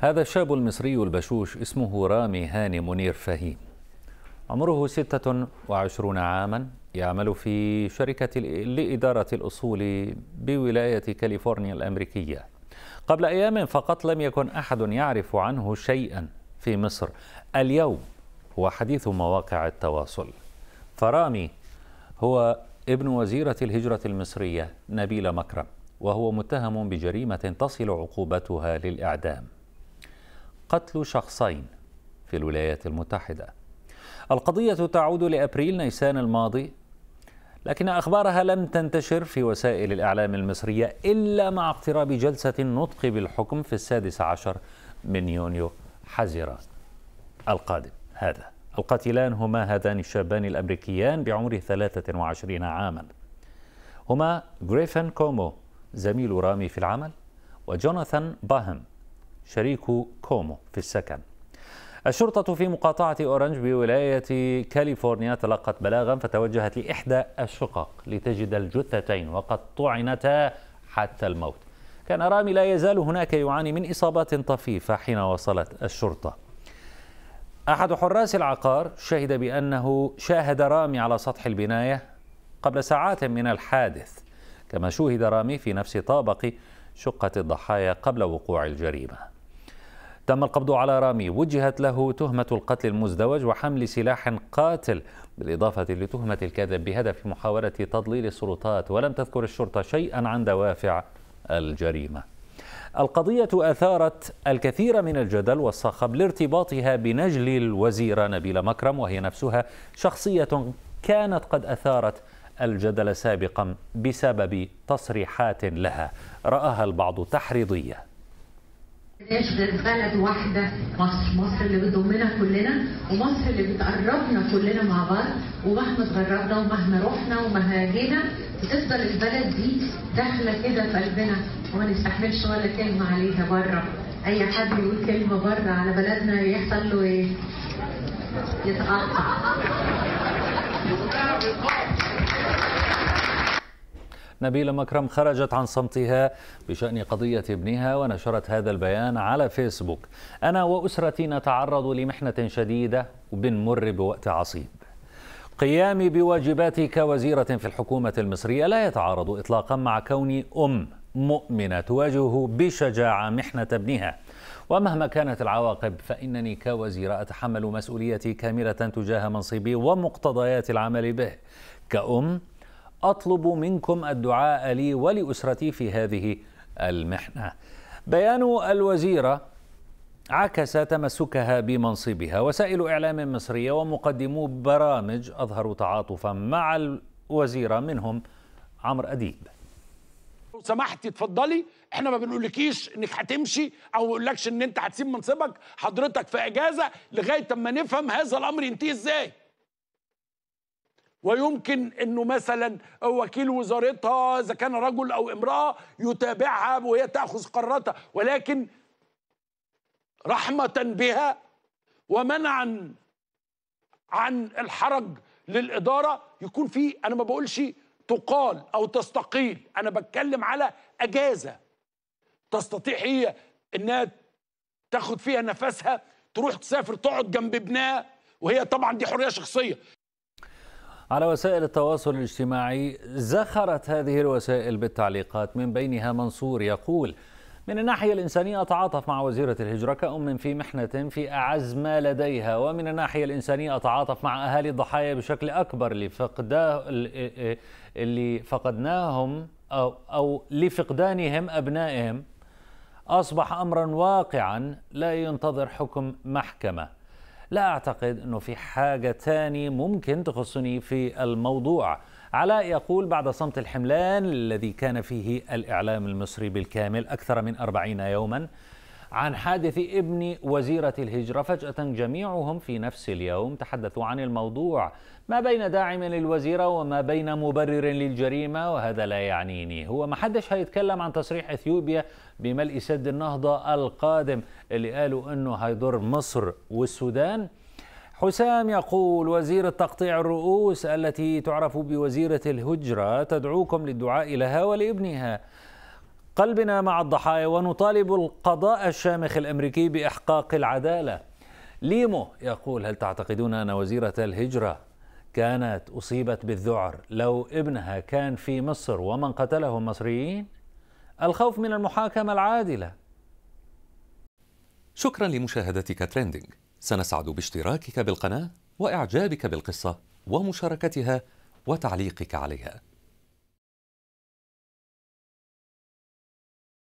هذا الشاب المصري البشوش اسمه رامي هاني منير فهيم عمره 26 عاما يعمل في شركة لإدارة الأصول بولاية كاليفورنيا الأمريكية قبل أيام فقط لم يكن أحد يعرف عنه شيئا في مصر اليوم هو حديث مواقع التواصل فرامي هو ابن وزيرة الهجرة المصرية نبيل مكرم وهو متهم بجريمة تصل عقوبتها للإعدام قتل شخصين في الولايات المتحدة القضية تعود لأبريل نيسان الماضي لكن أخبارها لم تنتشر في وسائل الإعلام المصرية إلا مع اقتراب جلسة النطق بالحكم في السادس عشر من يونيو حزيران القادم هذا القاتلان هما هذان الشابان الأمريكيان بعمر 23 عاما هما غريفن كومو زميل رامي في العمل وجوناثان باهم شريك كومو في السكن الشرطة في مقاطعة أورنج بولاية كاليفورنيا تلقت بلاغا فتوجهت لإحدى الشقق لتجد الجثتين وقد طعنتا حتى الموت كان رامي لا يزال هناك يعاني من إصابات طفيفة حين وصلت الشرطة أحد حراس العقار شهد بأنه شاهد رامي على سطح البناية قبل ساعات من الحادث كما شوهد رامي في نفس طابق شقة الضحايا قبل وقوع الجريمة تم القبض على رامي وجهت له تهمة القتل المزدوج وحمل سلاح قاتل بالإضافة لتهمة الكذب بهدف محاولة تضليل السلطات ولم تذكر الشرطة شيئا عن دوافع الجريمة القضية أثارت الكثير من الجدل والصخب لارتباطها بنجل الوزيرة نبيلة مكرم وهي نفسها شخصية كانت قد أثارت الجدل سابقا بسبب تصريحات لها رآها البعض تحريضية مش غير بلد واحده مصر، مصر اللي بتضمنا كلنا ومصر اللي بتقربنا كلنا مع بعض ومهما اتغربنا ومهما رحنا ومهما جينا بتفضل البلد دي داخله كده في قلبنا وما نستحملش ولا كلمه عليها بره، اي حد يقول كلمه بره على بلدنا يحصل له ايه؟ يتقطع. نبيلة مكرم خرجت عن صمتها بشأن قضية ابنها ونشرت هذا البيان على فيسبوك أنا وأسرتي نتعرض لمحنة شديدة وبنمر بوقت عصيب قيامي بواجباتي كوزيرة في الحكومة المصرية لا يتعارض إطلاقا مع كوني أم مؤمنة تواجه بشجاعة محنة ابنها ومهما كانت العواقب فإنني كوزيرة أتحمل مسؤوليتي كاملة تجاه منصبي ومقتضيات العمل به كأم أطلب منكم الدعاء لي ولأسرتي في هذه المحنة بيان الوزيرة عكس تمسكها بمنصبها وسائل إعلام مصرية ومقدمو برامج أظهروا تعاطفا مع الوزيرة منهم عمرو أديب لو سمحتي تفضلي احنا ما بنقولكيش انك هتمشي او ما بنقولكش ان انت هتسيب منصبك حضرتك في اجازه لغايه اما نفهم هذا الامر ينتهي ازاي ويمكن انه مثلا وكيل وزارتها اذا كان رجل او امراه يتابعها وهي تاخذ قراراتها ولكن رحمه بها ومنعا عن الحرج للاداره يكون في انا ما بقولش تقال او تستقيل انا بتكلم على اجازه تستطيع هي انها تاخد فيها نفسها تروح تسافر تقعد جنب ابنها وهي طبعا دي حريه شخصيه على وسائل التواصل الاجتماعي زخرت هذه الوسائل بالتعليقات من بينها منصور يقول من الناحية الإنسانية أتعاطف مع وزيرة الهجرة كأم في محنة في أعز ما لديها ومن الناحية الإنسانية أتعاطف مع أهالي الضحايا بشكل أكبر لفقدا اللي فقدناهم أو, أو لفقدانهم أبنائهم أصبح أمرا واقعا لا ينتظر حكم محكمة لا أعتقد أنه في حاجة تاني ممكن تخصني في الموضوع علاء يقول بعد صمت الحملان الذي كان فيه الإعلام المصري بالكامل أكثر من أربعين يوماً عن حادث ابن وزيرة الهجرة فجأة جميعهم في نفس اليوم تحدثوا عن الموضوع ما بين داعم للوزيرة وما بين مبرر للجريمة وهذا لا يعنيني هو ما حدش هيتكلم عن تصريح اثيوبيا بملء سد النهضة القادم اللي قالوا انه هيضر مصر والسودان حسام يقول وزيرة تقطيع الرؤوس التي تعرف بوزيرة الهجرة تدعوكم للدعاء لها ولابنها قلبنا مع الضحايا ونطالب القضاء الشامخ الامريكي باحقاق العداله. ليمو يقول هل تعتقدون ان وزيره الهجره كانت اصيبت بالذعر لو ابنها كان في مصر ومن قتلهم مصريين؟ الخوف من المحاكمه العادله. شكرا لمشاهدتك تريندينج. سنسعد باشتراكك بالقناه واعجابك بالقصه ومشاركتها وتعليقك عليها.